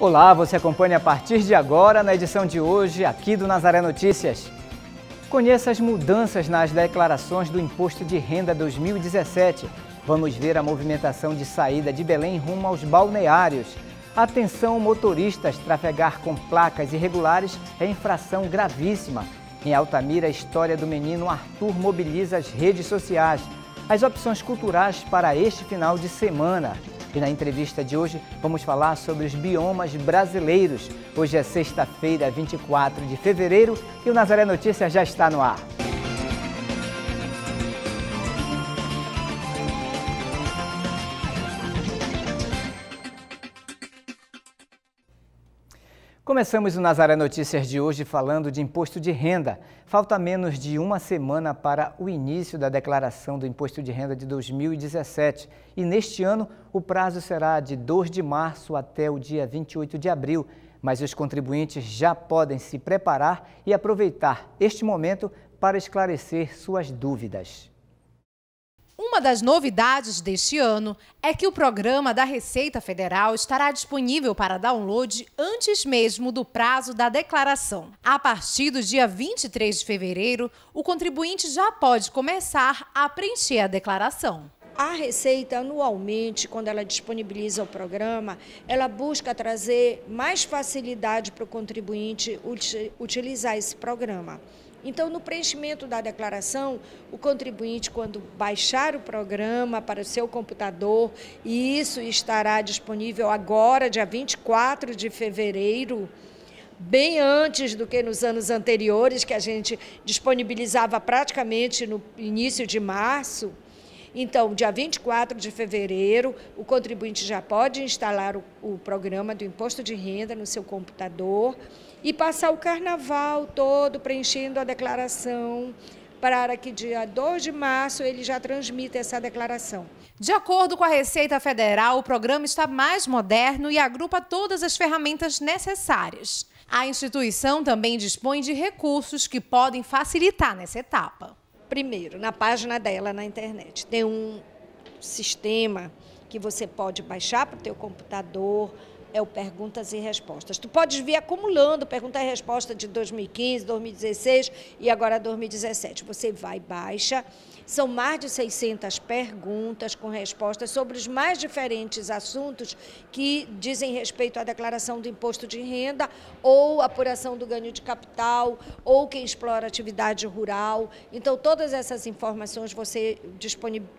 Olá, você acompanha a partir de agora na edição de hoje aqui do Nazaré Notícias. Conheça as mudanças nas declarações do Imposto de Renda 2017. Vamos ver a movimentação de saída de Belém rumo aos balneários. Atenção motoristas, trafegar com placas irregulares é infração gravíssima. Em Altamira, a história do menino Arthur mobiliza as redes sociais. As opções culturais para este final de semana. E na entrevista de hoje vamos falar sobre os biomas brasileiros. Hoje é sexta-feira, 24 de fevereiro, e o Nazaré Notícias já está no ar. Começamos o Nazaré Notícias de hoje falando de imposto de renda. Falta menos de uma semana para o início da declaração do imposto de renda de 2017 e neste ano o prazo será de 2 de março até o dia 28 de abril. Mas os contribuintes já podem se preparar e aproveitar este momento para esclarecer suas dúvidas. Uma das novidades deste ano é que o programa da Receita Federal estará disponível para download antes mesmo do prazo da declaração. A partir do dia 23 de fevereiro, o contribuinte já pode começar a preencher a declaração. A Receita, anualmente, quando ela disponibiliza o programa, ela busca trazer mais facilidade para o contribuinte utilizar esse programa. Então, no preenchimento da declaração, o contribuinte, quando baixar o programa para o seu computador, e isso estará disponível agora, dia 24 de fevereiro, bem antes do que nos anos anteriores, que a gente disponibilizava praticamente no início de março. Então, dia 24 de fevereiro, o contribuinte já pode instalar o, o programa do imposto de renda no seu computador e passar o carnaval todo preenchendo a declaração para que dia 2 de março ele já transmita essa declaração. De acordo com a Receita Federal, o programa está mais moderno e agrupa todas as ferramentas necessárias. A instituição também dispõe de recursos que podem facilitar nessa etapa. Primeiro, na página dela na internet, tem um sistema que você pode baixar para o teu computador, é o perguntas e respostas. Tu podes vir acumulando pergunta e resposta de 2015, 2016 e agora 2017. Você vai baixa. São mais de 600 perguntas com respostas sobre os mais diferentes assuntos que dizem respeito à declaração do imposto de renda ou apuração do ganho de capital ou quem explora atividade rural. Então, todas essas informações você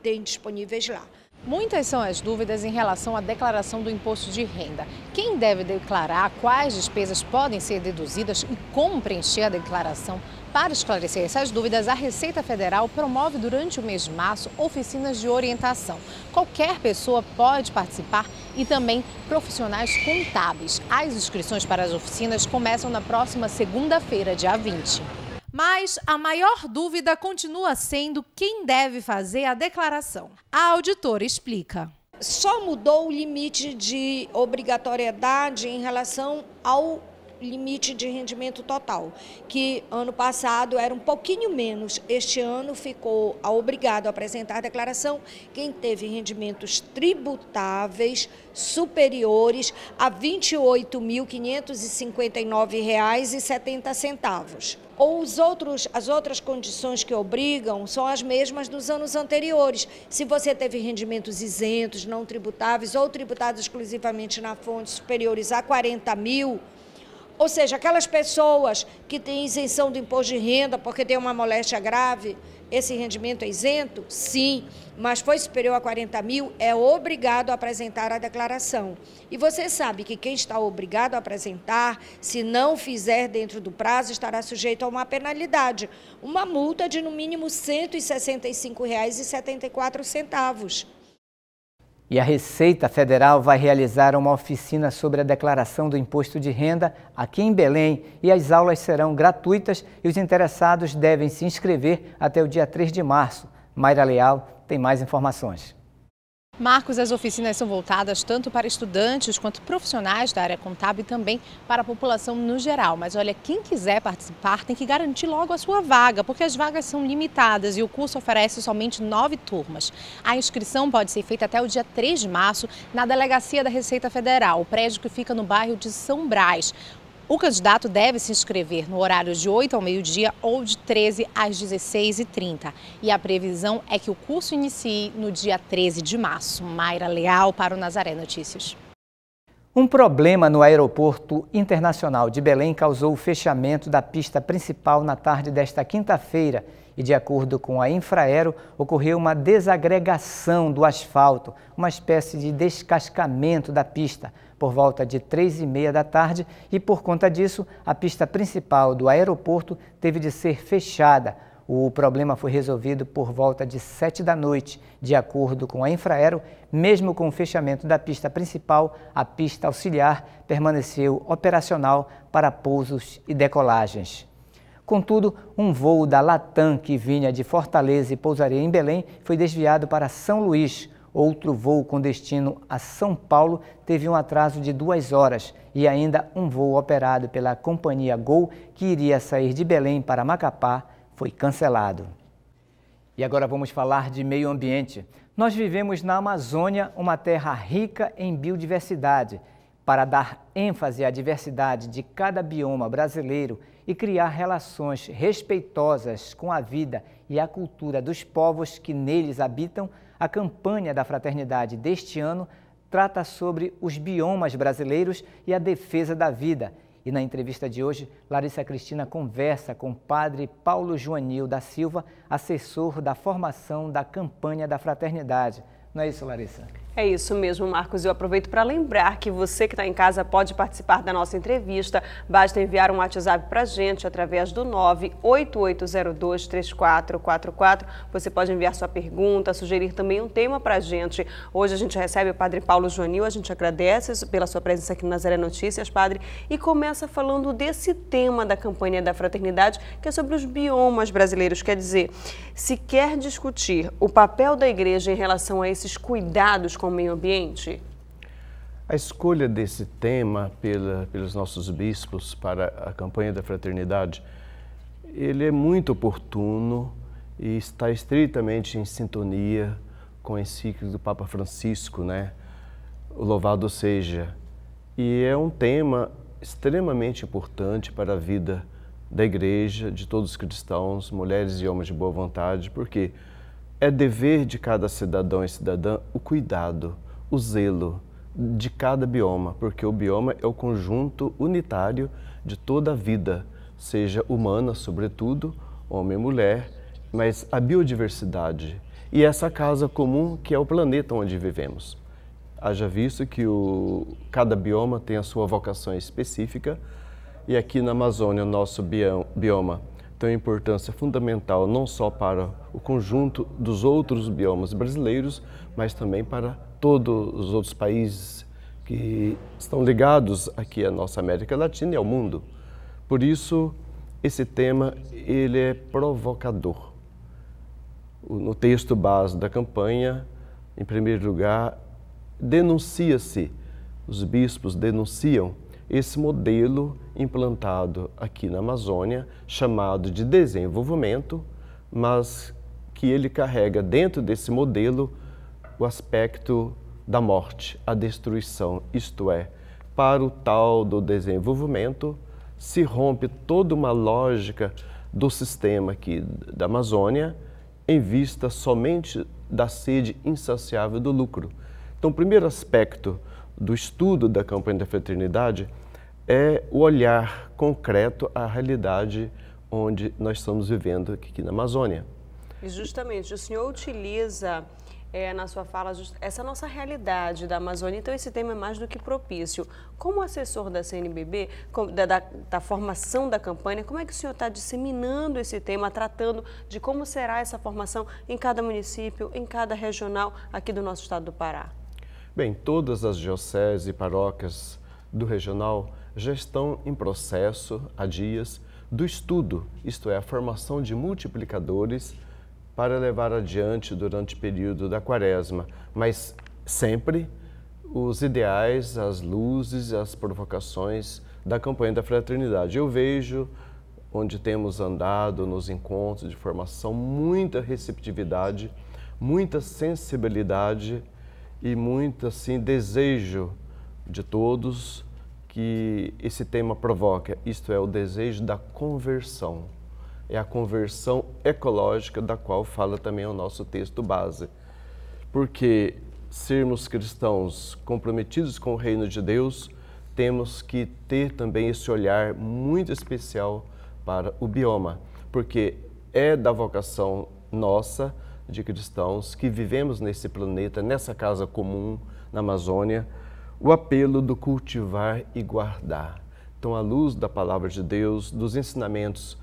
tem disponíveis lá. Muitas são as dúvidas em relação à declaração do imposto de renda. Quem deve declarar, quais despesas podem ser deduzidas e como preencher a declaração? Para esclarecer essas dúvidas, a Receita Federal promove durante o mês de março oficinas de orientação. Qualquer pessoa pode participar e também profissionais contábeis. As inscrições para as oficinas começam na próxima segunda-feira, dia 20. Mas a maior dúvida continua sendo quem deve fazer a declaração. A auditora explica. Só mudou o limite de obrigatoriedade em relação ao limite de rendimento total, que ano passado era um pouquinho menos. Este ano ficou obrigado a apresentar a declaração quem teve rendimentos tributáveis superiores a R$ 28.559,70 ou os outros, as outras condições que obrigam são as mesmas dos anos anteriores. Se você teve rendimentos isentos, não tributáveis ou tributados exclusivamente na fonte superiores a 40 mil, ou seja, aquelas pessoas que têm isenção do imposto de renda porque tem uma moléstia grave, esse rendimento é isento? Sim, mas foi superior a 40 mil, é obrigado a apresentar a declaração. E você sabe que quem está obrigado a apresentar, se não fizer dentro do prazo, estará sujeito a uma penalidade, uma multa de no mínimo R$ 165,74. E a Receita Federal vai realizar uma oficina sobre a declaração do imposto de renda aqui em Belém e as aulas serão gratuitas e os interessados devem se inscrever até o dia 3 de março. Mayra Leal tem mais informações. Marcos, as oficinas são voltadas tanto para estudantes quanto profissionais da área contábil e também para a população no geral. Mas olha, quem quiser participar tem que garantir logo a sua vaga, porque as vagas são limitadas e o curso oferece somente nove turmas. A inscrição pode ser feita até o dia 3 de março na Delegacia da Receita Federal, o prédio que fica no bairro de São Brás. O candidato deve se inscrever no horário de 8 ao meio-dia ou de 13 às 16h30. E a previsão é que o curso inicie no dia 13 de março. Mayra Leal para o Nazaré Notícias. Um problema no Aeroporto Internacional de Belém causou o fechamento da pista principal na tarde desta quinta-feira e, de acordo com a Infraero, ocorreu uma desagregação do asfalto, uma espécie de descascamento da pista por volta de 3 e meia da tarde e, por conta disso, a pista principal do aeroporto teve de ser fechada. O problema foi resolvido por volta de 7 da noite. De acordo com a Infraero, mesmo com o fechamento da pista principal, a pista auxiliar permaneceu operacional para pousos e decolagens. Contudo, um voo da Latam que vinha de Fortaleza e pousaria em Belém foi desviado para São Luís. Outro voo com destino a São Paulo teve um atraso de duas horas e ainda um voo operado pela companhia Gol, que iria sair de Belém para Macapá, foi cancelado. E agora vamos falar de meio ambiente. Nós vivemos na Amazônia, uma terra rica em biodiversidade. Para dar ênfase à diversidade de cada bioma brasileiro e criar relações respeitosas com a vida e a cultura dos povos que neles habitam, a campanha da fraternidade deste ano trata sobre os biomas brasileiros e a defesa da vida. E na entrevista de hoje, Larissa Cristina conversa com o padre Paulo Joanil da Silva, assessor da formação da campanha da fraternidade. Não é isso, Larissa? É isso mesmo, Marcos. Eu aproveito para lembrar que você que está em casa pode participar da nossa entrevista. Basta enviar um WhatsApp para a gente através do 988023444. Você pode enviar sua pergunta, sugerir também um tema para a gente. Hoje a gente recebe o Padre Paulo Joanil. A gente agradece pela sua presença aqui na Nazaré Notícias, Padre. E começa falando desse tema da campanha da fraternidade, que é sobre os biomas brasileiros. Quer dizer, se quer discutir o papel da igreja em relação a esses cuidados com o meio ambiente? A escolha desse tema pela, pelos nossos bispos para a campanha da fraternidade, ele é muito oportuno e está estritamente em sintonia com a encíclica do Papa Francisco, né? O Louvado seja. E é um tema extremamente importante para a vida da igreja, de todos os cristãos, mulheres e homens de boa vontade, porque quê? É dever de cada cidadão e cidadã o cuidado, o zelo de cada bioma, porque o bioma é o conjunto unitário de toda a vida, seja humana, sobretudo, homem e mulher, mas a biodiversidade e essa casa comum que é o planeta onde vivemos. Haja visto que o, cada bioma tem a sua vocação específica e aqui na Amazônia o nosso bioma tem uma importância fundamental não só para o conjunto dos outros biomas brasileiros, mas também para todos os outros países que estão ligados aqui à nossa América Latina e ao mundo. Por isso, esse tema ele é provocador. No texto base da campanha, em primeiro lugar, denuncia-se, os bispos denunciam esse modelo implantado aqui na Amazônia, chamado de desenvolvimento, mas que ele carrega dentro desse modelo o aspecto da morte, a destruição, isto é, para o tal do desenvolvimento se rompe toda uma lógica do sistema aqui da Amazônia em vista somente da sede insaciável do lucro. Então, o primeiro aspecto do estudo da campanha da fraternidade é o olhar concreto à realidade onde nós estamos vivendo aqui na Amazônia. E justamente, o senhor utiliza é, na sua fala essa nossa realidade da Amazônia, então esse tema é mais do que propício. Como assessor da CNBB, da, da, da formação da campanha, como é que o senhor está disseminando esse tema, tratando de como será essa formação em cada município, em cada regional aqui do nosso estado do Pará? Bem, todas as dioceses e paróquias do regional já estão em processo há dias do estudo, isto é, a formação de multiplicadores para levar adiante durante o período da quaresma, mas sempre os ideais, as luzes, as provocações da campanha da fraternidade. Eu vejo onde temos andado nos encontros de formação muita receptividade, muita sensibilidade e muito assim desejo de todos que esse tema provoca, isto é, o desejo da conversão. É a conversão ecológica da qual fala também o nosso texto base. Porque sermos cristãos comprometidos com o reino de Deus, temos que ter também esse olhar muito especial para o bioma, porque é da vocação nossa de cristãos que vivemos nesse planeta, nessa casa comum na Amazônia, o apelo do cultivar e guardar. Então, à luz da palavra de Deus, dos ensinamentos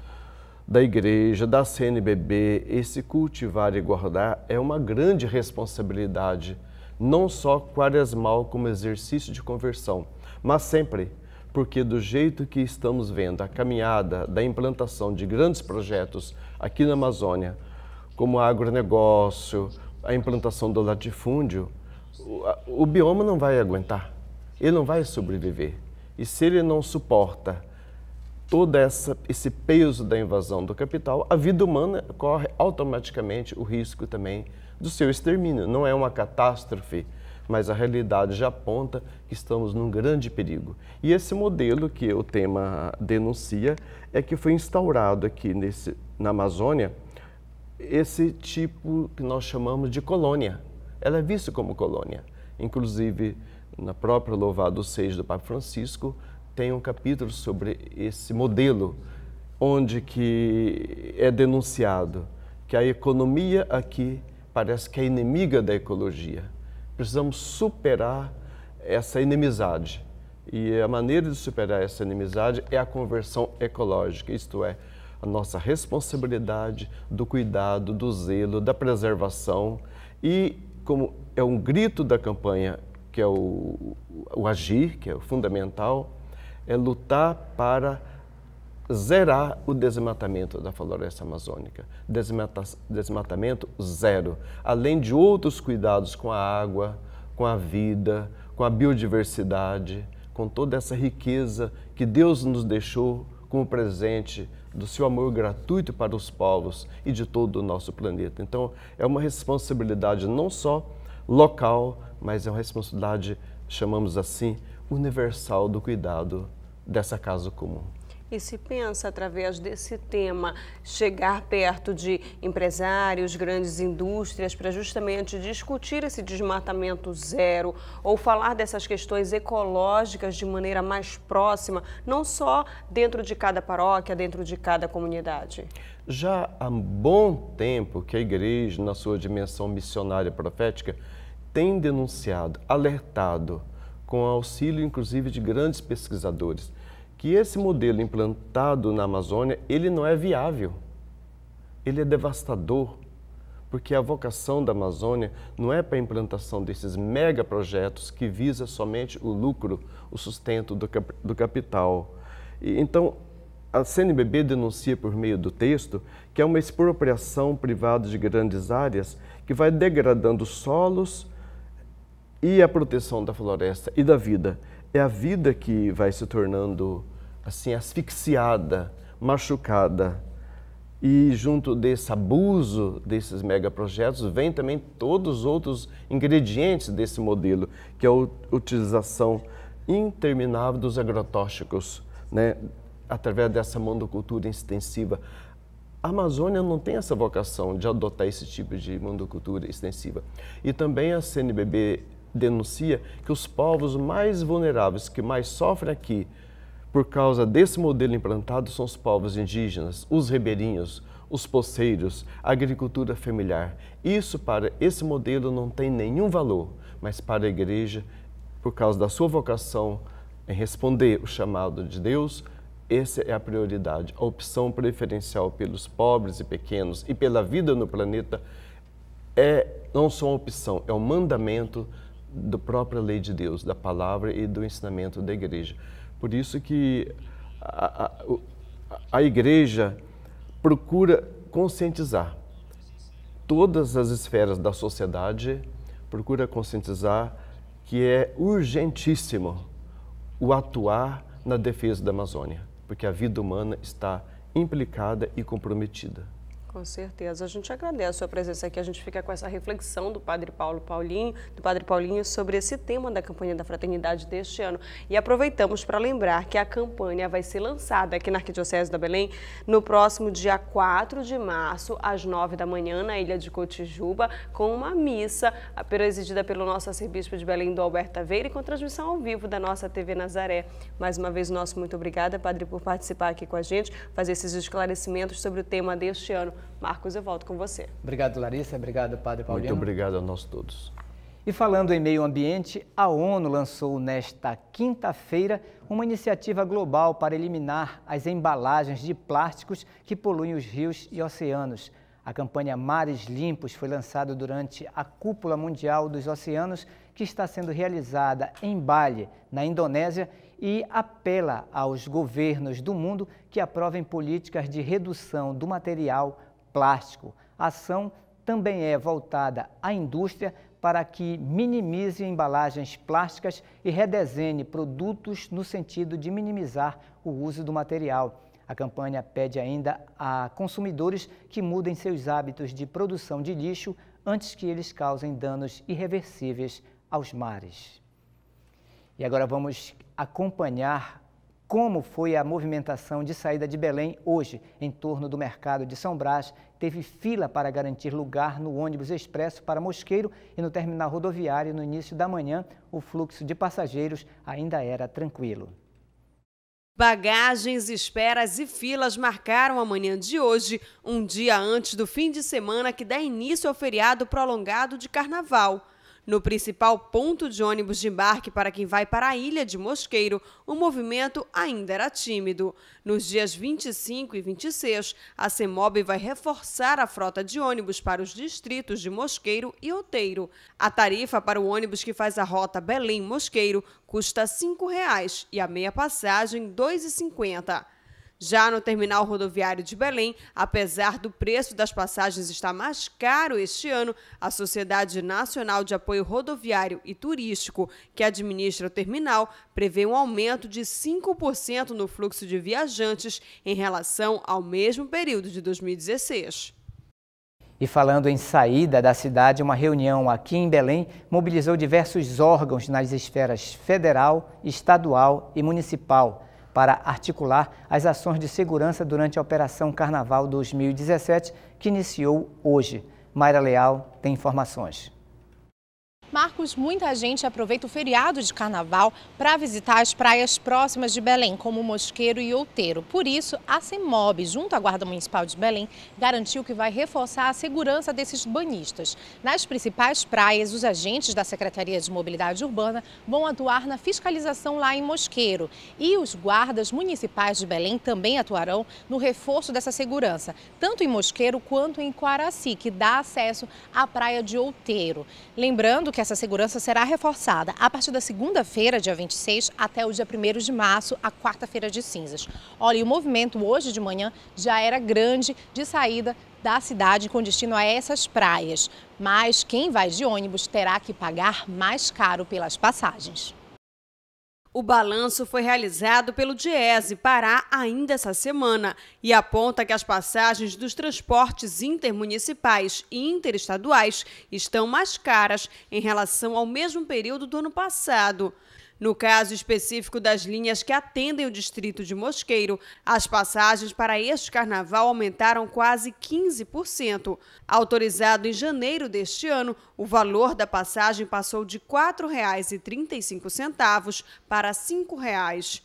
da igreja, da CNBB, esse cultivar e guardar é uma grande responsabilidade, não só quaresmal como exercício de conversão, mas sempre, porque do jeito que estamos vendo a caminhada da implantação de grandes projetos aqui na Amazônia, como o agronegócio, a implantação do latifúndio, o, o bioma não vai aguentar, ele não vai sobreviver. E se ele não suporta todo essa, esse peso da invasão do capital, a vida humana corre automaticamente o risco também do seu extermínio. Não é uma catástrofe, mas a realidade já aponta que estamos num grande perigo. E esse modelo que o tema denuncia é que foi instaurado aqui nesse, na Amazônia esse tipo que nós chamamos de colônia ela é vista como colônia. Inclusive, na própria Louvado seja do Papa Francisco, tem um capítulo sobre esse modelo, onde que é denunciado que a economia aqui parece que é inimiga da ecologia. Precisamos superar essa inimizade. E a maneira de superar essa inimizade é a conversão ecológica, isto é, a nossa responsabilidade do cuidado, do zelo, da preservação e como é um grito da campanha, que é o, o agir, que é o fundamental, é lutar para zerar o desmatamento da floresta amazônica. Desmata, desmatamento zero. Além de outros cuidados com a água, com a vida, com a biodiversidade, com toda essa riqueza que Deus nos deixou como presente do seu amor gratuito para os povos e de todo o nosso planeta. Então, é uma responsabilidade não só local, mas é uma responsabilidade, chamamos assim, universal do cuidado dessa casa comum. E se pensa, através desse tema, chegar perto de empresários, grandes indústrias, para justamente discutir esse desmatamento zero ou falar dessas questões ecológicas de maneira mais próxima, não só dentro de cada paróquia, dentro de cada comunidade? Já há bom tempo que a igreja, na sua dimensão missionária profética, tem denunciado, alertado, com auxílio inclusive de grandes pesquisadores, que esse modelo implantado na Amazônia, ele não é viável. Ele é devastador, porque a vocação da Amazônia não é para a implantação desses megaprojetos que visa somente o lucro, o sustento do, cap do capital. E, então, a CNBB denuncia por meio do texto que é uma expropriação privada de grandes áreas que vai degradando solos e a proteção da floresta e da vida é a vida que vai se tornando assim asfixiada, machucada. E junto desse abuso desses megaprojetos vem também todos os outros ingredientes desse modelo, que é a utilização interminável dos agrotóxicos, né? através dessa monocultura extensiva. A Amazônia não tem essa vocação de adotar esse tipo de monocultura extensiva. E também a CNBB denuncia que os povos mais vulneráveis, que mais sofrem aqui, por causa desse modelo implantado, são os povos indígenas, os ribeirinhos, os poceiros, a agricultura familiar. Isso para esse modelo não tem nenhum valor, mas para a igreja, por causa da sua vocação em responder o chamado de Deus, essa é a prioridade, a opção preferencial pelos pobres e pequenos e pela vida no planeta é não só uma opção, é um mandamento da própria lei de Deus, da palavra e do ensinamento da igreja. Por isso que a, a, a igreja procura conscientizar todas as esferas da sociedade, procura conscientizar que é urgentíssimo o atuar na defesa da Amazônia, porque a vida humana está implicada e comprometida. Com certeza. A gente agradece a sua presença aqui. A gente fica com essa reflexão do Padre Paulo Paulinho, do Padre Paulinho sobre esse tema da campanha da fraternidade deste ano. E aproveitamos para lembrar que a campanha vai ser lançada aqui na Arquidiocese da Belém no próximo dia 4 de março, às 9 da manhã, na ilha de Cotijuba, com uma missa presidida pelo nosso arcebispo de Belém, do Alberto Taveira, e com transmissão ao vivo da nossa TV Nazaré. Mais uma vez, nosso muito obrigada, Padre, por participar aqui com a gente, fazer esses esclarecimentos sobre o tema deste ano. Marcos, eu volto com você. Obrigado, Larissa. Obrigado, Padre Paulino. Muito obrigado a nós todos. E falando em meio ambiente, a ONU lançou nesta quinta-feira uma iniciativa global para eliminar as embalagens de plásticos que poluem os rios e oceanos. A campanha Mares Limpos foi lançada durante a Cúpula Mundial dos Oceanos, que está sendo realizada em Bali, na Indonésia, e apela aos governos do mundo que aprovem políticas de redução do material plástico. A ação também é voltada à indústria para que minimize embalagens plásticas e redesenhe produtos no sentido de minimizar o uso do material. A campanha pede ainda a consumidores que mudem seus hábitos de produção de lixo antes que eles causem danos irreversíveis aos mares. E agora vamos acompanhar como foi a movimentação de saída de Belém hoje em torno do mercado de São Brás teve fila para garantir lugar no ônibus expresso para Mosqueiro e no terminal rodoviário no início da manhã, o fluxo de passageiros ainda era tranquilo. Bagagens, esperas e filas marcaram a manhã de hoje, um dia antes do fim de semana que dá início ao feriado prolongado de carnaval. No principal ponto de ônibus de embarque para quem vai para a ilha de Mosqueiro, o movimento ainda era tímido. Nos dias 25 e 26, a CEMOB vai reforçar a frota de ônibus para os distritos de Mosqueiro e Outeiro. A tarifa para o ônibus que faz a rota Belém-Mosqueiro custa R$ 5,00 e a meia passagem R$ 2,50. Já no terminal rodoviário de Belém, apesar do preço das passagens estar mais caro este ano, a Sociedade Nacional de Apoio Rodoviário e Turístico, que administra o terminal, prevê um aumento de 5% no fluxo de viajantes em relação ao mesmo período de 2016. E falando em saída da cidade, uma reunião aqui em Belém mobilizou diversos órgãos nas esferas federal, estadual e municipal para articular as ações de segurança durante a Operação Carnaval 2017, que iniciou hoje. Mayra Leal tem informações. Marcos, muita gente aproveita o feriado de carnaval para visitar as praias próximas de Belém, como Mosqueiro e Outeiro. Por isso, a CEMOB, junto à Guarda Municipal de Belém, garantiu que vai reforçar a segurança desses banhistas. Nas principais praias, os agentes da Secretaria de Mobilidade Urbana vão atuar na fiscalização lá em Mosqueiro. E os guardas municipais de Belém também atuarão no reforço dessa segurança, tanto em Mosqueiro quanto em Quaraci, que dá acesso à praia de Outeiro. Lembrando que que essa segurança será reforçada a partir da segunda-feira, dia 26, até o dia 1 de março, a quarta-feira de cinzas. Olha, e o movimento hoje de manhã já era grande de saída da cidade com destino a essas praias. Mas quem vai de ônibus terá que pagar mais caro pelas passagens. O balanço foi realizado pelo Diese Pará ainda essa semana e aponta que as passagens dos transportes intermunicipais e interestaduais estão mais caras em relação ao mesmo período do ano passado. No caso específico das linhas que atendem o distrito de Mosqueiro, as passagens para este carnaval aumentaram quase 15%. Autorizado em janeiro deste ano, o valor da passagem passou de R$ 4,35 para R$ 5,00.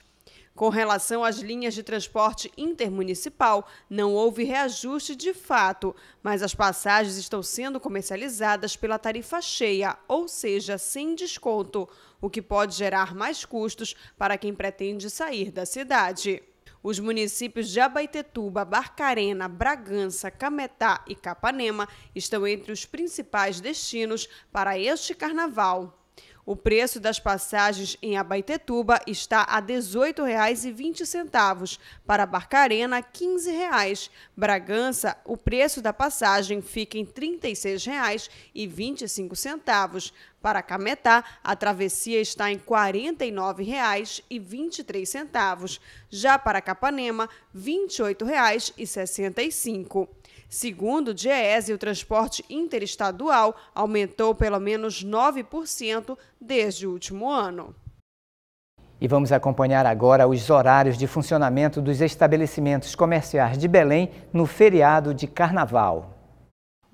Com relação às linhas de transporte intermunicipal, não houve reajuste de fato, mas as passagens estão sendo comercializadas pela tarifa cheia, ou seja, sem desconto o que pode gerar mais custos para quem pretende sair da cidade. Os municípios de Abaitetuba, Barcarena, Bragança, Cametá e Capanema estão entre os principais destinos para este carnaval. O preço das passagens em Abaitetuba está a R$ 18,20, para Barcarena R$ 15,00. Bragança, o preço da passagem fica em R$ 36,25. Para Cametá, a travessia está em R$ 49,23. Já para Capanema, R$ 28,65. Segundo o DIEESE, o transporte interestadual aumentou pelo menos 9% desde o último ano. E vamos acompanhar agora os horários de funcionamento dos estabelecimentos comerciais de Belém no feriado de Carnaval.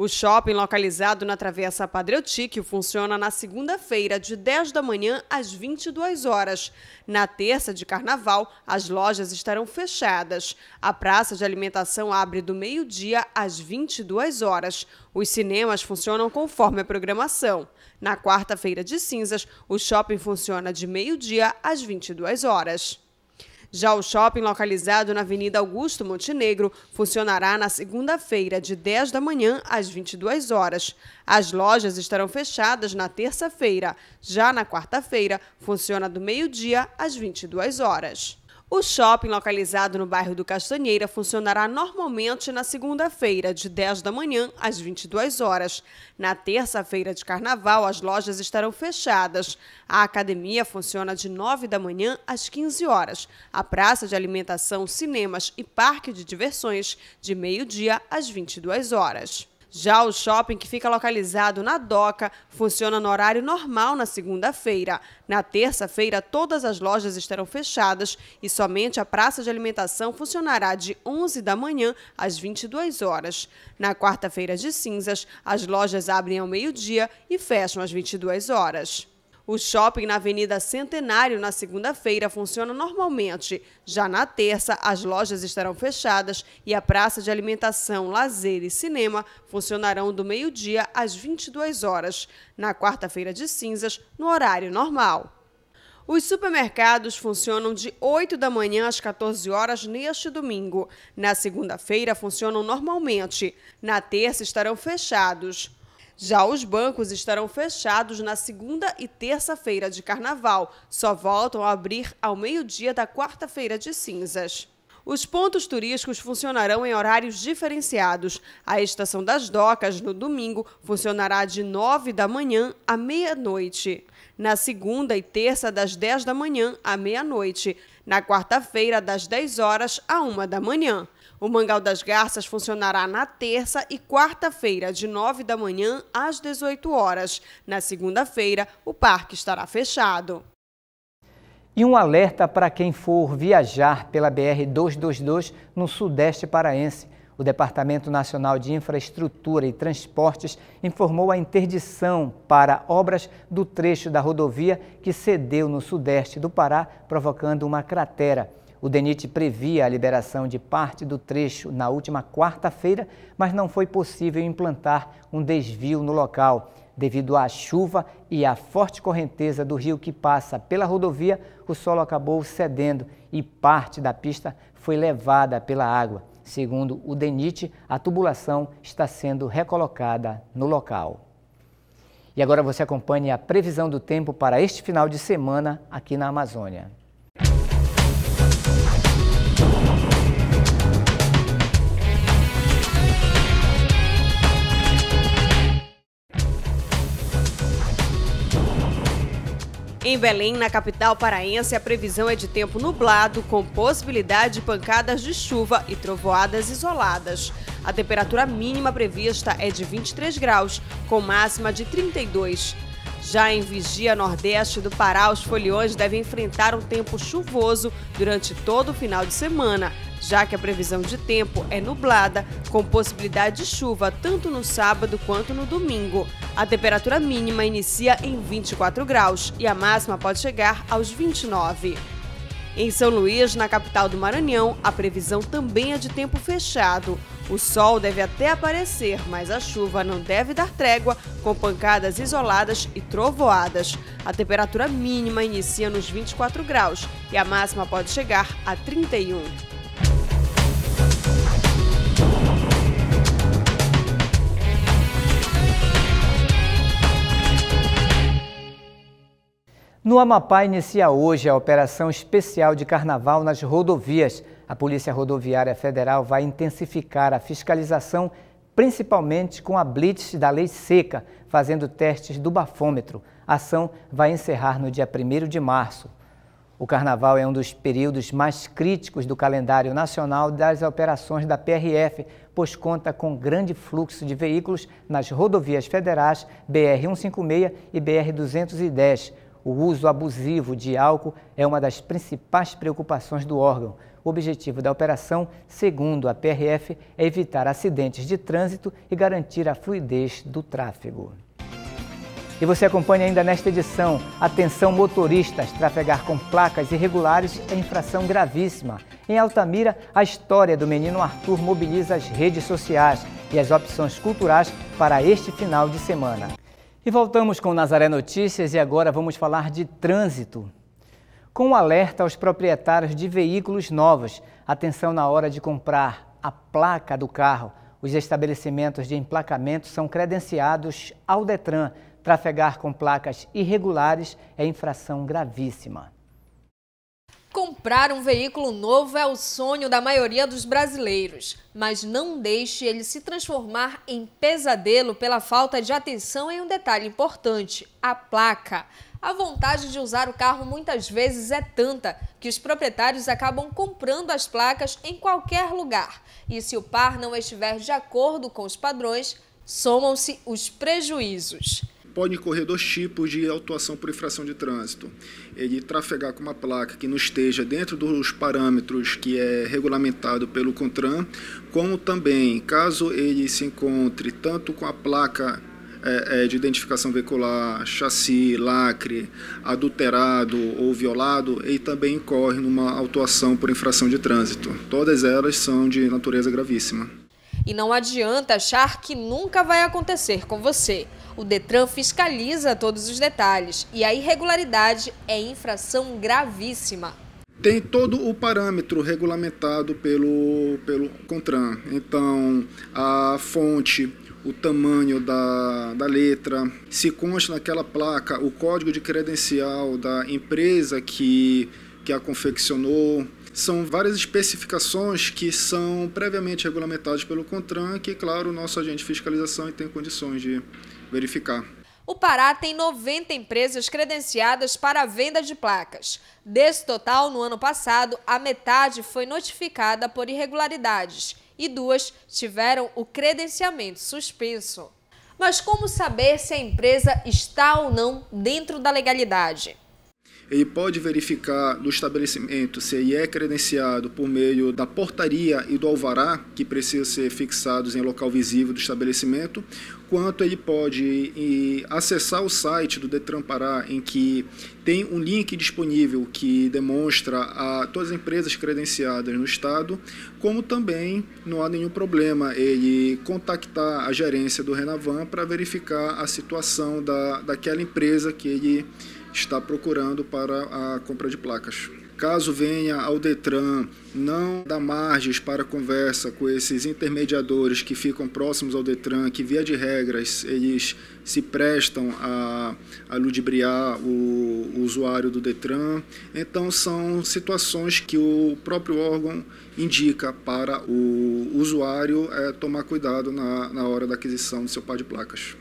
O shopping, localizado na Travessa Padre Eutiquio, funciona na segunda-feira, de 10 da manhã às 22 horas. Na terça de carnaval, as lojas estarão fechadas. A praça de alimentação abre do meio-dia às 22 horas. Os cinemas funcionam conforme a programação. Na quarta-feira de cinzas, o shopping funciona de meio-dia às 22 horas. Já o shopping localizado na Avenida Augusto Montenegro funcionará na segunda-feira, de 10 da manhã às 22 horas. As lojas estarão fechadas na terça-feira. Já na quarta-feira, funciona do meio-dia às 22 horas. O shopping localizado no bairro do Castanheira funcionará normalmente na segunda-feira, de 10 da manhã às 22 horas. Na terça-feira de carnaval, as lojas estarão fechadas. A academia funciona de 9 da manhã às 15 horas. A praça de alimentação, cinemas e parque de diversões de meio-dia às 22 horas. Já o shopping, que fica localizado na Doca, funciona no horário normal na segunda-feira. Na terça-feira, todas as lojas estarão fechadas e somente a praça de alimentação funcionará de 11 da manhã às 22 horas. Na quarta-feira de cinzas, as lojas abrem ao meio-dia e fecham às 22 horas. O shopping na Avenida Centenário, na segunda-feira, funciona normalmente. Já na terça, as lojas estarão fechadas e a praça de alimentação, lazer e cinema funcionarão do meio-dia às 22 horas. Na quarta-feira de cinzas, no horário normal. Os supermercados funcionam de 8 da manhã às 14 horas neste domingo. Na segunda-feira funcionam normalmente. Na terça estarão fechados. Já os bancos estarão fechados na segunda e terça-feira de carnaval. Só voltam a abrir ao meio-dia da quarta-feira de cinzas. Os pontos turísticos funcionarão em horários diferenciados. A estação das docas, no domingo, funcionará de 9 da manhã à meia-noite. Na segunda e terça, das 10 da manhã à meia-noite. Na quarta-feira, das 10 horas à 1 da manhã. O Mangal das Garças funcionará na terça e quarta-feira, de 9 da manhã às 18 horas. Na segunda-feira, o parque estará fechado. E um alerta para quem for viajar pela BR-222 no Sudeste Paraense. O Departamento Nacional de Infraestrutura e Transportes informou a interdição para obras do trecho da rodovia que cedeu no sudeste do Pará, provocando uma cratera. O DENIT previa a liberação de parte do trecho na última quarta-feira, mas não foi possível implantar um desvio no local. Devido à chuva e à forte correnteza do rio que passa pela rodovia, o solo acabou cedendo e parte da pista foi levada pela água. Segundo o DENIT, a tubulação está sendo recolocada no local. E agora você acompanha a previsão do tempo para este final de semana aqui na Amazônia. Em Belém, na capital paraense, a previsão é de tempo nublado, com possibilidade de pancadas de chuva e trovoadas isoladas. A temperatura mínima prevista é de 23 graus, com máxima de 32. Já em Vigia Nordeste do Pará, os foliões devem enfrentar um tempo chuvoso durante todo o final de semana, já que a previsão de tempo é nublada, com possibilidade de chuva tanto no sábado quanto no domingo. A temperatura mínima inicia em 24 graus e a máxima pode chegar aos 29. Em São Luís, na capital do Maranhão, a previsão também é de tempo fechado. O sol deve até aparecer, mas a chuva não deve dar trégua, com pancadas isoladas e trovoadas. A temperatura mínima inicia nos 24 graus e a máxima pode chegar a 31. No Amapá inicia hoje a operação especial de carnaval nas rodovias. A Polícia Rodoviária Federal vai intensificar a fiscalização, principalmente com a blitz da lei seca, fazendo testes do bafômetro. A ação vai encerrar no dia 1 de março. O carnaval é um dos períodos mais críticos do calendário nacional das operações da PRF, pois conta com grande fluxo de veículos nas rodovias federais BR-156 e BR-210. O uso abusivo de álcool é uma das principais preocupações do órgão. O objetivo da operação, segundo a PRF, é evitar acidentes de trânsito e garantir a fluidez do tráfego. E você acompanha ainda nesta edição. Atenção motoristas, trafegar com placas irregulares é infração gravíssima. Em Altamira, a história do menino Arthur mobiliza as redes sociais e as opções culturais para este final de semana. E voltamos com Nazaré Notícias e agora vamos falar de trânsito. Com um alerta aos proprietários de veículos novos, atenção na hora de comprar a placa do carro. Os estabelecimentos de emplacamento são credenciados ao Detran. Trafegar com placas irregulares é infração gravíssima. Comprar um veículo novo é o sonho da maioria dos brasileiros, mas não deixe ele se transformar em pesadelo pela falta de atenção em um detalhe importante: a placa. A vontade de usar o carro muitas vezes é tanta que os proprietários acabam comprando as placas em qualquer lugar. E se o par não estiver de acordo com os padrões, somam-se os prejuízos pode incorrer dois tipos de autuação por infração de trânsito. Ele trafegar com uma placa que não esteja dentro dos parâmetros que é regulamentado pelo CONTRAN, como também, caso ele se encontre tanto com a placa é, é, de identificação veicular, chassi, lacre, adulterado ou violado, ele também incorre numa autuação por infração de trânsito. Todas elas são de natureza gravíssima. E não adianta achar que nunca vai acontecer com você. O Detran fiscaliza todos os detalhes e a irregularidade é infração gravíssima. Tem todo o parâmetro regulamentado pelo, pelo CONTRAN. Então, a fonte, o tamanho da, da letra, se consta naquela placa o código de credencial da empresa que, que a confeccionou, são várias especificações que são previamente regulamentadas pelo CONTRAN, que, claro, o nosso agente de fiscalização tem condições de verificar. O Pará tem 90 empresas credenciadas para a venda de placas. Desse total, no ano passado, a metade foi notificada por irregularidades e duas tiveram o credenciamento suspenso. Mas como saber se a empresa está ou não dentro da legalidade? ele pode verificar do estabelecimento se ele é credenciado por meio da portaria e do alvará, que precisam ser fixados em local visível do estabelecimento, quanto ele pode acessar o site do Detran Pará, em que tem um link disponível que demonstra a todas as empresas credenciadas no estado, como também não há nenhum problema ele contactar a gerência do Renavan para verificar a situação da, daquela empresa que ele está procurando para a compra de placas. Caso venha ao Detran não dar margens para conversa com esses intermediadores que ficam próximos ao Detran, que via de regras eles se prestam a, a ludibriar o, o usuário do Detran, então são situações que o próprio órgão indica para o usuário é, tomar cuidado na, na hora da aquisição do seu par de placas.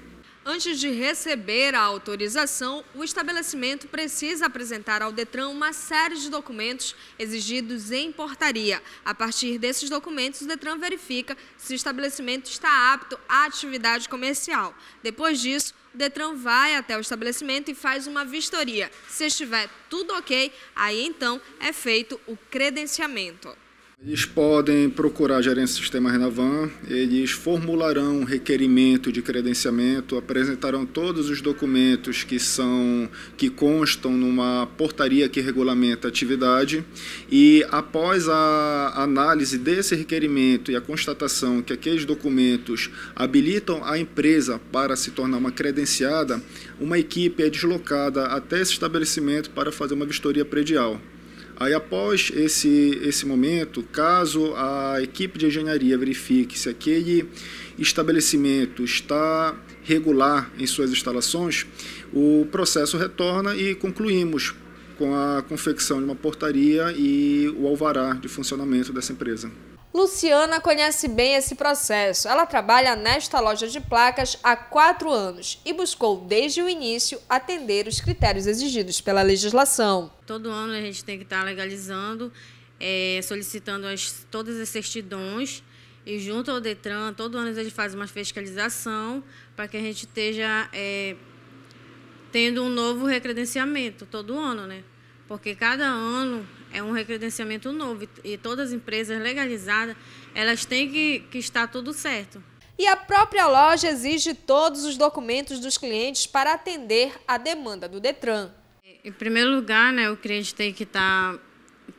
Antes de receber a autorização, o estabelecimento precisa apresentar ao Detran uma série de documentos exigidos em portaria. A partir desses documentos, o Detran verifica se o estabelecimento está apto à atividade comercial. Depois disso, o Detran vai até o estabelecimento e faz uma vistoria. Se estiver tudo ok, aí então é feito o credenciamento. Eles podem procurar a gerência do sistema Renavan, eles formularão um requerimento de credenciamento, apresentarão todos os documentos que são que constam numa portaria que regulamenta a atividade e após a análise desse requerimento e a constatação que aqueles documentos habilitam a empresa para se tornar uma credenciada, uma equipe é deslocada até esse estabelecimento para fazer uma vistoria predial. Aí, após esse, esse momento, caso a equipe de engenharia verifique se aquele estabelecimento está regular em suas instalações, o processo retorna e concluímos com a confecção de uma portaria e o alvará de funcionamento dessa empresa. Luciana conhece bem esse processo. Ela trabalha nesta loja de placas há quatro anos e buscou, desde o início, atender os critérios exigidos pela legislação. Todo ano a gente tem que estar legalizando, é, solicitando as, todas as certidões e, junto ao Detran, todo ano a gente faz uma fiscalização para que a gente esteja é, tendo um novo recredenciamento, todo ano, né? Porque cada ano é um recredenciamento novo e todas as empresas legalizadas, elas têm que, que estar tudo certo. E a própria loja exige todos os documentos dos clientes para atender a demanda do Detran. Em primeiro lugar, né, o cliente tem que estar tá,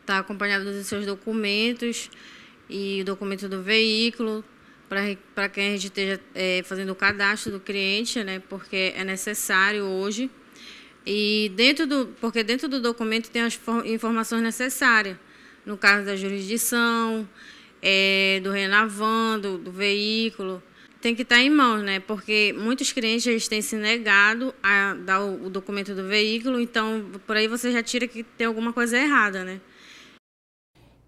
tá acompanhado dos seus documentos e o documento do veículo, para quem a gente esteja é, fazendo o cadastro do cliente, né, porque é necessário hoje e dentro do, porque dentro do documento tem as informações necessárias, no caso da jurisdição, é, do renovando do, do, veículo, tem que estar em mãos, né? Porque muitos clientes eles têm se negado a dar o, o documento do veículo, então por aí você já tira que tem alguma coisa errada, né?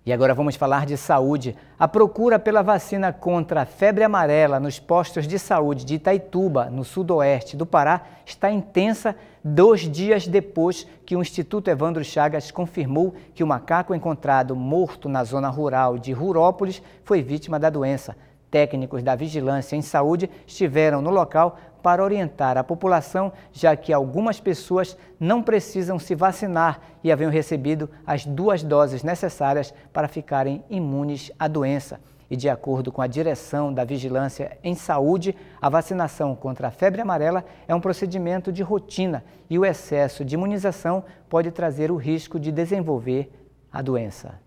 E agora vamos falar de saúde. A procura pela vacina contra a febre amarela nos postos de saúde de Itaituba, no sudoeste do Pará, está intensa dois dias depois que o Instituto Evandro Chagas confirmou que o macaco encontrado morto na zona rural de Rurópolis foi vítima da doença. Técnicos da Vigilância em Saúde estiveram no local para orientar a população, já que algumas pessoas não precisam se vacinar e haviam recebido as duas doses necessárias para ficarem imunes à doença e, de acordo com a direção da Vigilância em Saúde, a vacinação contra a febre amarela é um procedimento de rotina e o excesso de imunização pode trazer o risco de desenvolver a doença.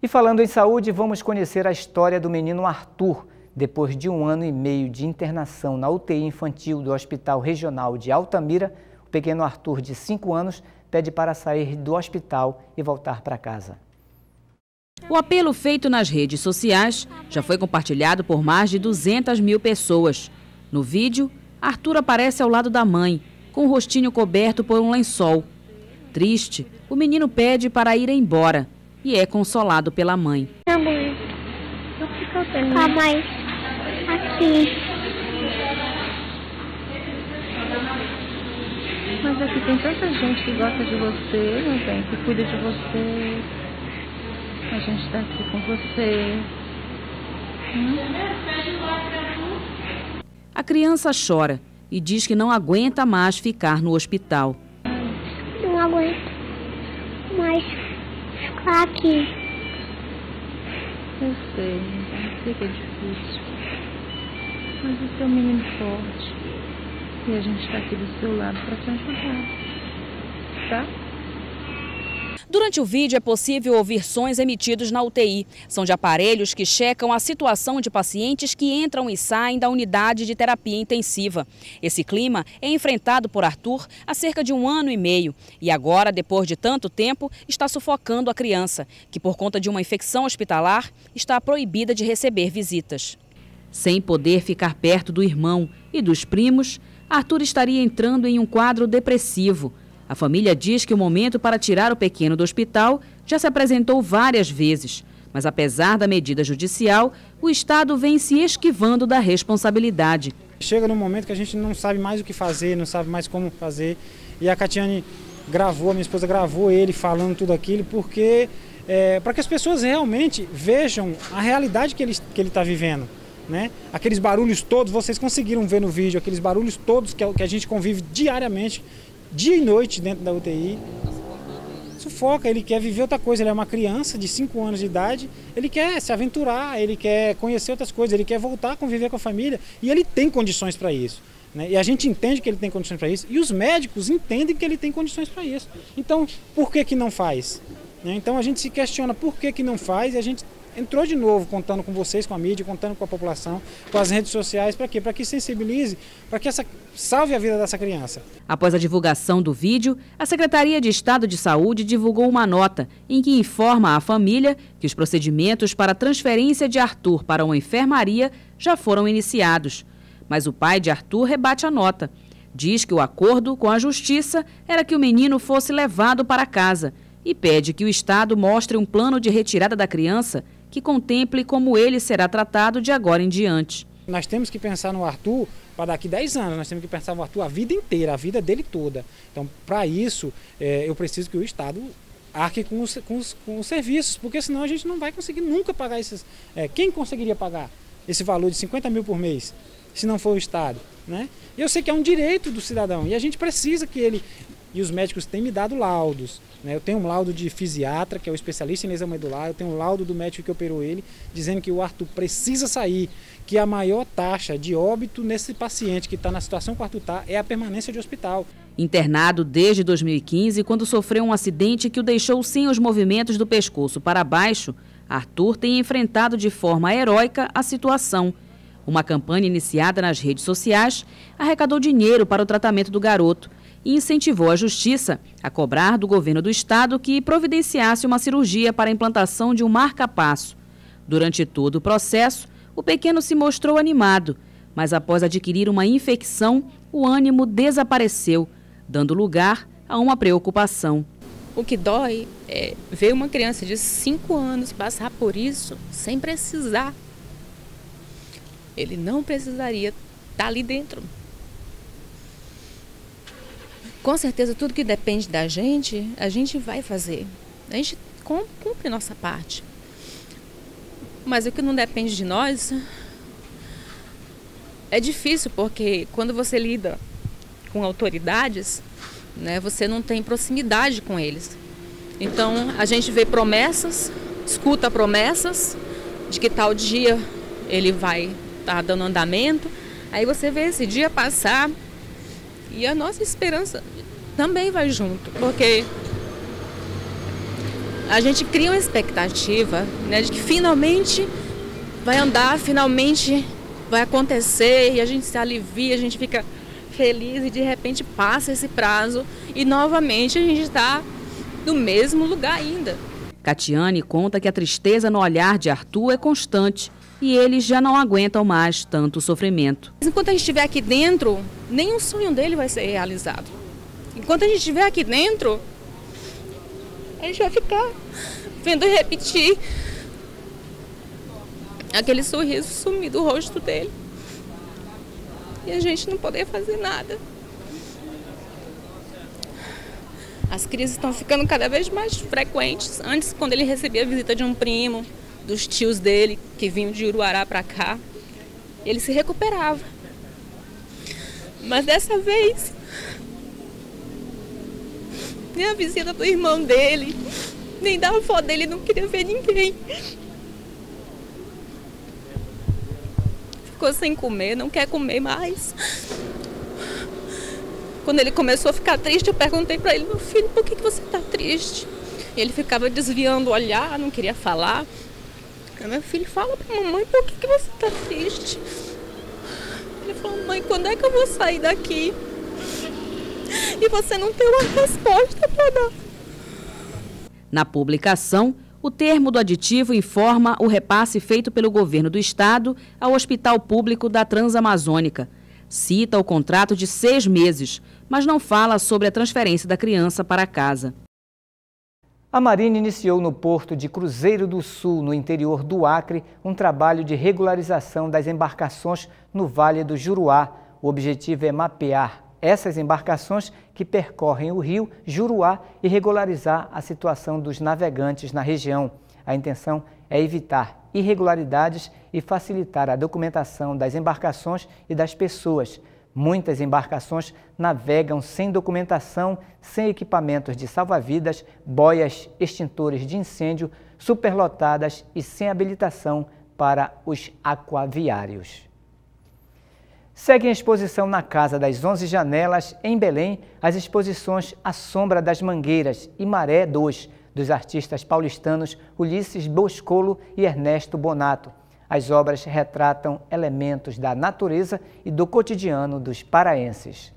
E falando em saúde, vamos conhecer a história do menino Arthur. Depois de um ano e meio de internação na UTI infantil do Hospital Regional de Altamira, o pequeno Arthur, de 5 anos, pede para sair do hospital e voltar para casa. O apelo feito nas redes sociais já foi compartilhado por mais de 200 mil pessoas. No vídeo, Arthur aparece ao lado da mãe, com o rostinho coberto por um lençol. Triste, o menino pede para ir embora e é consolado pela mãe. Né? A mãe, a mãe, aqui. Mas aqui tem tanta gente que gosta de você, não tem? Que cuida de você a gente está aqui com você. A criança chora e diz que não aguenta mais ficar no hospital. Não aguento mais ficar aqui. Eu sei, eu sei que é difícil. Mas você é um menino forte. E a gente está aqui do seu lado para te ajudar. Tá? Durante o vídeo é possível ouvir sons emitidos na UTI. São de aparelhos que checam a situação de pacientes que entram e saem da unidade de terapia intensiva. Esse clima é enfrentado por Arthur há cerca de um ano e meio. E agora, depois de tanto tempo, está sufocando a criança, que por conta de uma infecção hospitalar está proibida de receber visitas. Sem poder ficar perto do irmão e dos primos, Arthur estaria entrando em um quadro depressivo. A família diz que o momento para tirar o pequeno do hospital já se apresentou várias vezes, mas apesar da medida judicial, o Estado vem se esquivando da responsabilidade. Chega num momento que a gente não sabe mais o que fazer, não sabe mais como fazer. E a Catiane gravou, a minha esposa gravou ele falando tudo aquilo, porque é, para que as pessoas realmente vejam a realidade que ele está que ele tá vivendo. Né? Aqueles barulhos todos, vocês conseguiram ver no vídeo, aqueles barulhos todos que a gente convive diariamente dia e noite dentro da UTI. Sufoca, ele quer viver outra coisa, ele é uma criança de 5 anos de idade, ele quer se aventurar, ele quer conhecer outras coisas, ele quer voltar a conviver com a família e ele tem condições para isso. Né? E a gente entende que ele tem condições para isso e os médicos entendem que ele tem condições para isso. Então, por que, que não faz? Né? Então a gente se questiona por que, que não faz e a gente entrou de novo contando com vocês, com a mídia, contando com a população, com as redes sociais, para quê? Para que sensibilize, para que essa, salve a vida dessa criança. Após a divulgação do vídeo, a Secretaria de Estado de Saúde divulgou uma nota em que informa à família que os procedimentos para a transferência de Arthur para uma enfermaria já foram iniciados. Mas o pai de Arthur rebate a nota. Diz que o acordo com a justiça era que o menino fosse levado para casa e pede que o Estado mostre um plano de retirada da criança que contemple como ele será tratado de agora em diante. Nós temos que pensar no Arthur para daqui 10 anos, nós temos que pensar no Arthur a vida inteira, a vida dele toda. Então, para isso, é, eu preciso que o Estado arque com os, com, os, com os, serviços, porque senão a gente não vai conseguir nunca pagar esses. É, quem conseguiria pagar esse valor de 50 mil por mês, se não for o Estado? Né? Eu sei que é um direito do cidadão e a gente precisa que ele e os médicos têm me dado laudos. Né? Eu tenho um laudo de fisiatra, que é o especialista em lesão medular, eu tenho um laudo do médico que operou ele, dizendo que o Arthur precisa sair, que a maior taxa de óbito nesse paciente que está na situação que o Arthur está é a permanência de hospital. Internado desde 2015, quando sofreu um acidente que o deixou sem os movimentos do pescoço para baixo, Arthur tem enfrentado de forma heróica a situação. Uma campanha iniciada nas redes sociais arrecadou dinheiro para o tratamento do garoto e incentivou a Justiça a cobrar do governo do estado que providenciasse uma cirurgia para a implantação de um marca-passo. Durante todo o processo, o pequeno se mostrou animado, mas após adquirir uma infecção, o ânimo desapareceu, dando lugar a uma preocupação. O que dói é ver uma criança de 5 anos passar por isso sem precisar. Ele não precisaria estar tá ali dentro com certeza tudo que depende da gente, a gente vai fazer. A gente cumpre nossa parte. Mas o que não depende de nós é difícil, porque quando você lida com autoridades, né, você não tem proximidade com eles. Então a gente vê promessas, escuta promessas de que tal dia ele vai estar tá dando andamento. Aí você vê esse dia passar, e a nossa esperança também vai junto, porque a gente cria uma expectativa né, de que finalmente vai andar, finalmente vai acontecer e a gente se alivia, a gente fica feliz e de repente passa esse prazo e novamente a gente está no mesmo lugar ainda. Catiane conta que a tristeza no olhar de Arthur é constante e eles já não aguentam mais tanto sofrimento. Enquanto a gente estiver aqui dentro, nenhum sonho dele vai ser realizado. Enquanto a gente estiver aqui dentro, a gente vai ficar vendo repetir aquele sorriso sumir do rosto dele. E a gente não poder fazer nada. As crises estão ficando cada vez mais frequentes. Antes, quando ele recebia a visita de um primo, dos tios dele que vinham de Uruará para cá, ele se recuperava. Mas dessa vez, nem a visita do irmão dele, nem da avó dele, não queria ver ninguém. Ficou sem comer, não quer comer mais. Quando ele começou a ficar triste, eu perguntei para ele: meu filho, por que, que você está triste? Ele ficava desviando o olhar, não queria falar. Meu filho fala pra mamãe por que, que você tá triste. Ele falou, mãe, quando é que eu vou sair daqui? E você não tem uma resposta para dar. Na publicação, o termo do aditivo informa o repasse feito pelo governo do estado ao Hospital Público da Transamazônica. Cita o contrato de seis meses, mas não fala sobre a transferência da criança para casa. A Marinha iniciou no porto de Cruzeiro do Sul, no interior do Acre, um trabalho de regularização das embarcações no Vale do Juruá. O objetivo é mapear essas embarcações que percorrem o rio Juruá e regularizar a situação dos navegantes na região. A intenção é evitar irregularidades e facilitar a documentação das embarcações e das pessoas. Muitas embarcações navegam sem documentação, sem equipamentos de salva-vidas, boias, extintores de incêndio, superlotadas e sem habilitação para os aquaviários. Seguem a exposição na Casa das Onze Janelas, em Belém, as exposições A Sombra das Mangueiras e Maré 2, dos artistas paulistanos Ulisses Boscolo e Ernesto Bonato as obras retratam elementos da natureza e do cotidiano dos paraenses.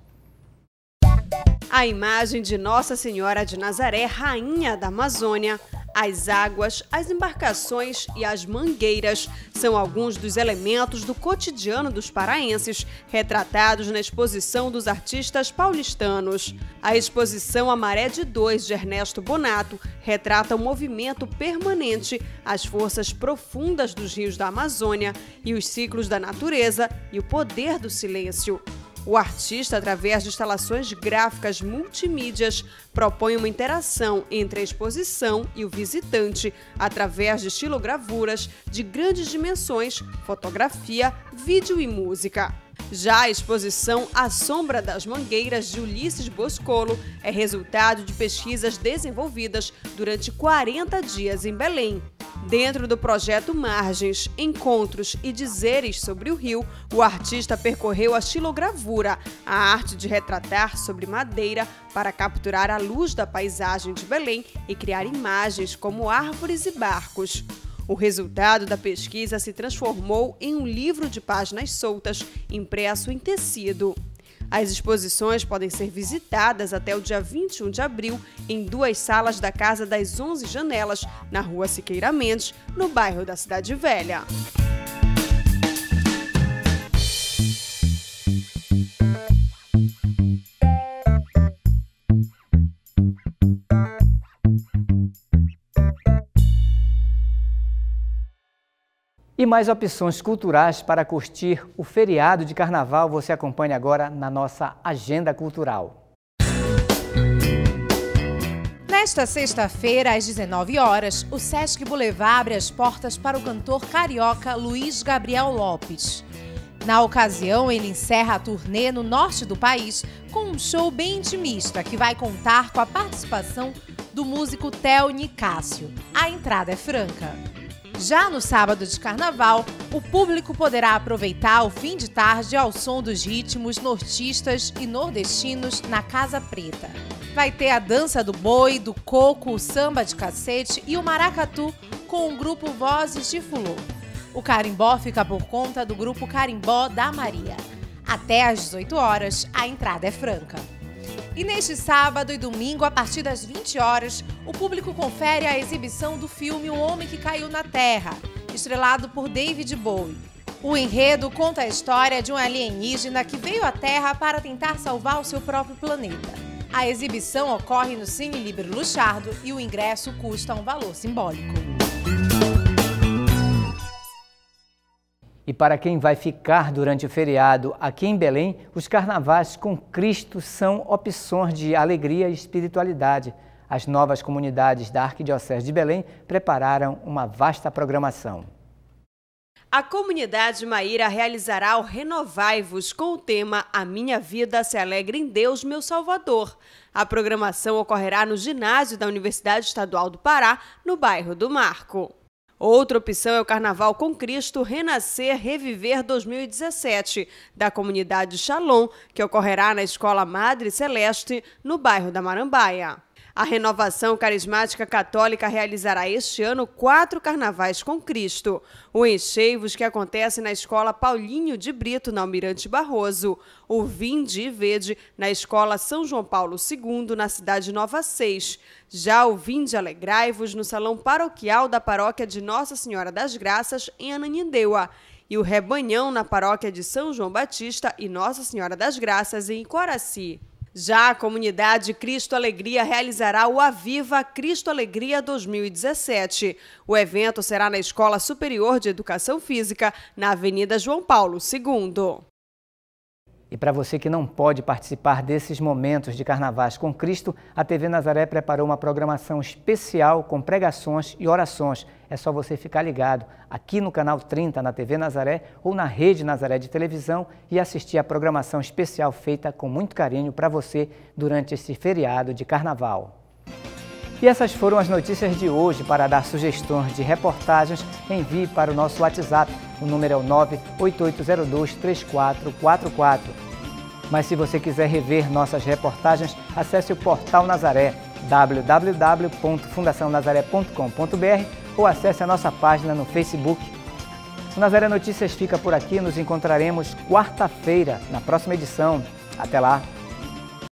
A imagem de Nossa Senhora de Nazaré, rainha da Amazônia, as águas, as embarcações e as mangueiras são alguns dos elementos do cotidiano dos paraenses retratados na exposição dos artistas paulistanos. A exposição A Maré de Dois, de Ernesto Bonato, retrata o movimento permanente, as forças profundas dos rios da Amazônia e os ciclos da natureza e o poder do silêncio. O artista, através de instalações gráficas multimídias, propõe uma interação entre a exposição e o visitante através de estilogravuras de grandes dimensões, fotografia, vídeo e música. Já a exposição A Sombra das Mangueiras de Ulisses Boscolo é resultado de pesquisas desenvolvidas durante 40 dias em Belém. Dentro do projeto Margens, Encontros e Dizeres sobre o Rio, o artista percorreu a xilogravura, a arte de retratar sobre madeira para capturar a luz da paisagem de Belém e criar imagens como árvores e barcos. O resultado da pesquisa se transformou em um livro de páginas soltas, impresso em tecido. As exposições podem ser visitadas até o dia 21 de abril em duas salas da Casa das 11 Janelas, na rua Siqueira Mendes, no bairro da Cidade Velha. E mais opções culturais para curtir o feriado de carnaval você acompanha agora na nossa Agenda Cultural. Nesta sexta-feira, às 19 horas, o Sesc Boulevard abre as portas para o cantor carioca Luiz Gabriel Lopes. Na ocasião, ele encerra a turnê no norte do país com um show bem intimista que vai contar com a participação do músico Theo Nicásio. A entrada é franca. Já no sábado de carnaval, o público poderá aproveitar o fim de tarde ao som dos ritmos nortistas e nordestinos na Casa Preta. Vai ter a dança do boi, do coco, o samba de cacete e o maracatu com o grupo Vozes de Fulô. O carimbó fica por conta do grupo Carimbó da Maria. Até às 18 horas, a entrada é franca. E neste sábado e domingo, a partir das 20 horas, o público confere a exibição do filme O Homem que Caiu na Terra, estrelado por David Bowie. O enredo conta a história de um alienígena que veio à Terra para tentar salvar o seu próprio planeta. A exibição ocorre no Cine Libre Luchardo e o ingresso custa um valor simbólico. E para quem vai ficar durante o feriado aqui em Belém, os carnavais com Cristo são opções de alegria e espiritualidade. As novas comunidades da Arquidiocese de Belém prepararam uma vasta programação. A comunidade Maíra realizará o Renovai-vos com o tema A Minha Vida se Alegra em Deus, meu Salvador. A programação ocorrerá no ginásio da Universidade Estadual do Pará, no bairro do Marco. Outra opção é o Carnaval com Cristo Renascer Reviver 2017, da comunidade Shalom, que ocorrerá na Escola Madre Celeste, no bairro da Marambaia. A renovação carismática católica realizará este ano quatro carnavais com Cristo. O Encheivos, que acontece na Escola Paulinho de Brito, na Almirante Barroso. O Vinde e Verde, na Escola São João Paulo II, na Cidade Nova 6. Já o Vinde alegrai no Salão Paroquial da Paróquia de Nossa Senhora das Graças, em Ananindeua e o Rebanhão na paróquia de São João Batista e Nossa Senhora das Graças em Coraci. Já a comunidade Cristo Alegria realizará o Aviva Cristo Alegria 2017. O evento será na Escola Superior de Educação Física, na Avenida João Paulo II. E para você que não pode participar desses momentos de carnavais com Cristo, a TV Nazaré preparou uma programação especial com pregações e orações. É só você ficar ligado aqui no canal 30 na TV Nazaré ou na Rede Nazaré de televisão e assistir a programação especial feita com muito carinho para você durante esse feriado de carnaval. E essas foram as notícias de hoje. Para dar sugestões de reportagens, envie para o nosso WhatsApp. O número é o 3444. Mas se você quiser rever nossas reportagens, acesse o portal Nazaré, www.fundacionazaré.com.br ou acesse a nossa página no Facebook. O Nazaré Notícias fica por aqui, nos encontraremos quarta-feira na próxima edição. Até lá!